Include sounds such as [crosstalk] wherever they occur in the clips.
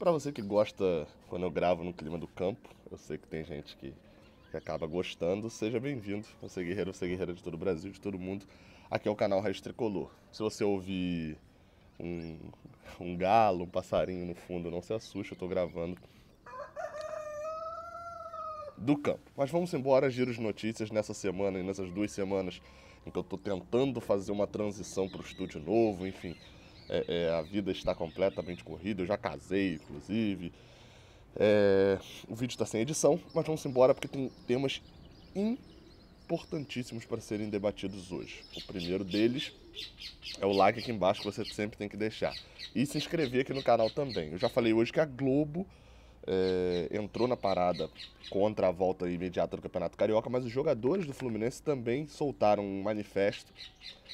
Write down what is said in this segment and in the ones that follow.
Para você que gosta quando eu gravo no clima do campo, eu sei que tem gente que, que acaba gostando, seja bem-vindo. Você guerreiro, você guerreira de todo o Brasil, de todo mundo. Aqui é o canal Raiz Tricolor. Se você ouvir um, um galo, um passarinho no fundo, não se assuste, eu estou gravando do campo. Mas vamos embora, giro de notícias nessa semana e nessas duas semanas em que eu estou tentando fazer uma transição para o estúdio novo, enfim é, é, a vida está completamente corrida, eu já casei, inclusive. É, o vídeo está sem edição, mas vamos embora porque tem temas importantíssimos para serem debatidos hoje. O primeiro deles é o like aqui embaixo que você sempre tem que deixar. E se inscrever aqui no canal também. Eu já falei hoje que a Globo é, entrou na parada contra a volta imediata do Campeonato Carioca, mas os jogadores do Fluminense também soltaram um manifesto,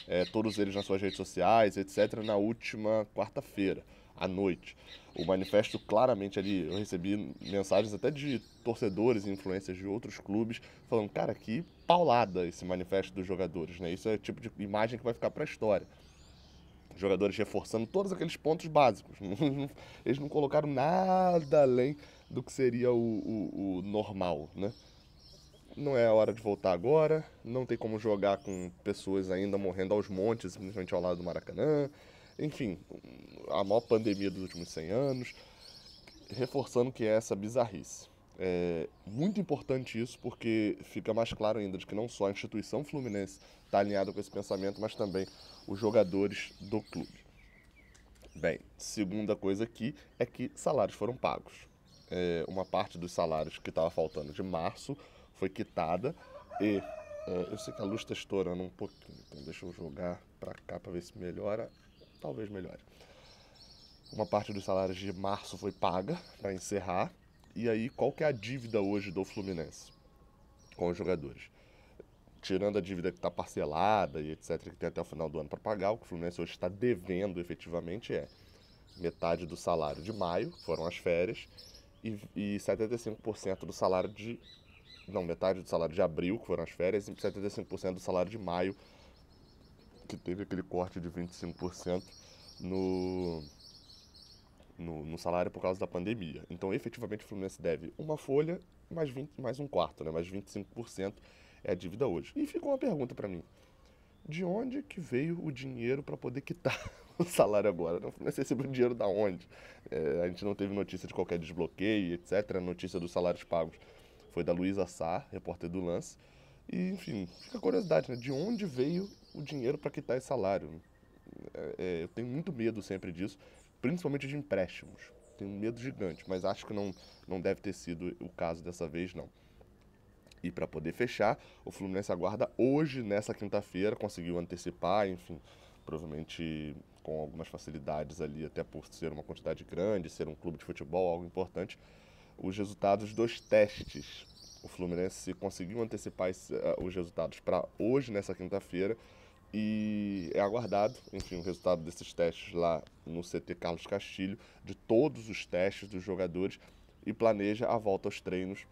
é, todos eles nas suas redes sociais, etc., na última quarta-feira à noite. O manifesto claramente ali, eu recebi mensagens até de torcedores e influências de outros clubes falando, cara, que paulada esse manifesto dos jogadores, né? Isso é o tipo de imagem que vai ficar para a história jogadores reforçando todos aqueles pontos básicos. [laughs] Eles não colocaram nada além do que seria o, o, o, normal, né? Não é a hora de voltar agora, não tem como jogar com pessoas ainda morrendo aos montes, principalmente ao lado do Maracanã. Enfim, a maior pandemia dos últimos 100 anos, reforçando que é essa bizarrice. É muito importante isso porque fica mais claro ainda de que não só a instituição fluminense está alinhada com esse pensamento, mas também os jogadores do clube. Bem, segunda coisa aqui é que salários foram pagos. É, uma parte dos salários que estava faltando de março foi quitada e é, eu sei que a luz está estourando um pouquinho, então deixa eu jogar para cá para ver se melhora. Talvez melhore. Uma parte dos salários de março foi paga para encerrar e aí, qual que é a dívida hoje do Fluminense com os jogadores? Tirando a dívida que está parcelada e etc., que tem até o final do ano para pagar, o que o Fluminense hoje está devendo efetivamente é metade do salário de maio, foram as férias, e, e 75% do salário de. Não, metade do salário de abril, que foram as férias, e 75% do salário de maio, que teve aquele corte de 25% no no, no, salário por causa da pandemia. Então, efetivamente, o Fluminense deve uma folha mais, 20, mais um quarto, né? mais 25% é a dívida hoje. E ficou uma pergunta para mim. De onde que veio o dinheiro para poder quitar [laughs] o salário agora? O Fluminense recebeu dinheiro da onde? É, a gente não teve notícia de qualquer desbloqueio, etc. A notícia dos salários pagos foi da Luísa Sá, repórter do Lance. E, enfim, fica a curiosidade, né? De onde veio o dinheiro para quitar esse salário? É, é, eu tenho muito medo sempre disso principalmente de empréstimos. Tenho um medo gigante, mas acho que não, não deve ter sido o caso dessa vez, não. E para poder fechar, o Fluminense aguarda hoje, nessa quinta-feira, conseguiu antecipar, enfim, provavelmente com algumas facilidades ali, até por ser uma quantidade grande, ser um clube de futebol, algo importante, os resultados dos testes. O Fluminense conseguiu antecipar eh, os resultados para hoje, nessa quinta-feira, e é aguardado, enfim, o resultado desses testes lá no CT Carlos Castilho, de todos os testes dos jogadores, e planeja a volta aos treinos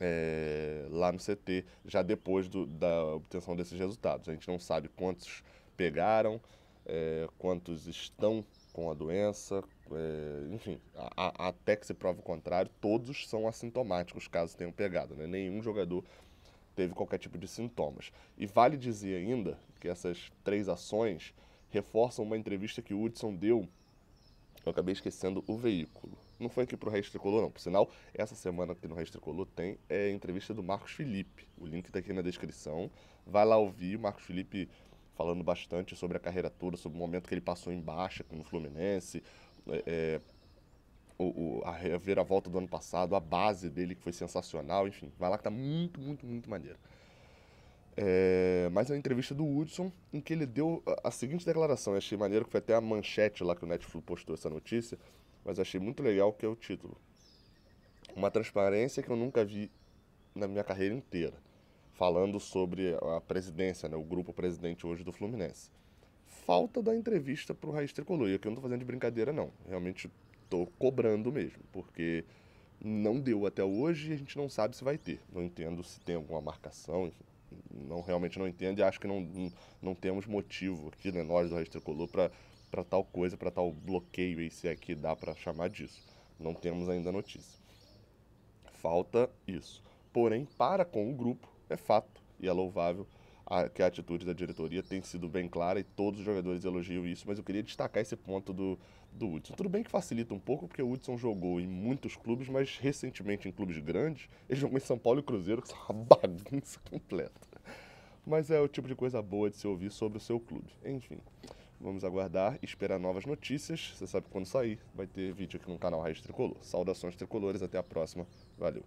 é, lá no CT, já depois do, da obtenção desses resultados. A gente não sabe quantos pegaram, é, quantos estão com a doença, é, enfim, a, a, até que se prove o contrário, todos são assintomáticos caso tenham pegado, né? Nenhum jogador teve qualquer tipo de sintomas. E vale dizer ainda que essas três ações reforçam uma entrevista que o Hudson deu. Eu acabei esquecendo o veículo. Não foi aqui para o Raiz Tricolor, não. Por sinal, essa semana aqui no Raiz Tricolor tem é, entrevista do Marcos Felipe. O link está aqui na descrição. Vai lá ouvir. O Marcos Felipe falando bastante sobre a carreira toda, sobre o momento que ele passou em baixa no Fluminense, é, é o, o, a volta do ano passado, a base dele que foi sensacional, enfim. Vai lá que tá muito, muito, muito maneiro. É, mas a entrevista do Woodson, em que ele deu a, a seguinte declaração, eu achei maneiro que foi até a manchete lá que o Netflix postou essa notícia, mas achei muito legal que é o título. Uma transparência que eu nunca vi na minha carreira inteira, falando sobre a presidência, né, o grupo presidente hoje do Fluminense. Falta da entrevista para o Raiz Tricolor, e aqui eu não estou fazendo de brincadeira não, realmente tô cobrando mesmo, porque não deu até hoje e a gente não sabe se vai ter. Não entendo se tem alguma marcação, enfim, não realmente não entendo e acho que não, não, não temos motivo aqui, né, nós do Rede Tricolor, para tal coisa, para tal bloqueio, e se aqui é dá para chamar disso. Não temos ainda notícia. Falta isso. Porém, para com o grupo, é fato e é louvável a, que a atitude da diretoria tem sido bem clara e todos os jogadores elogiam isso, mas eu queria destacar esse ponto do, do Hudson. Tudo bem que facilita um pouco, porque o Hudson jogou em muitos clubes, mas recentemente em clubes grandes, [laughs] ele jogou em São Paulo e Cruzeiro, que é uma bagunça [laughs] completa. Mas é o tipo de coisa boa de se ouvir sobre o seu clube. Enfim, vamos aguardar e esperar novas notícias. Você sabe quando sair, vai ter vídeo aqui no canal Raiz Tricolor. Saudações tricolores, até a próxima. Valeu!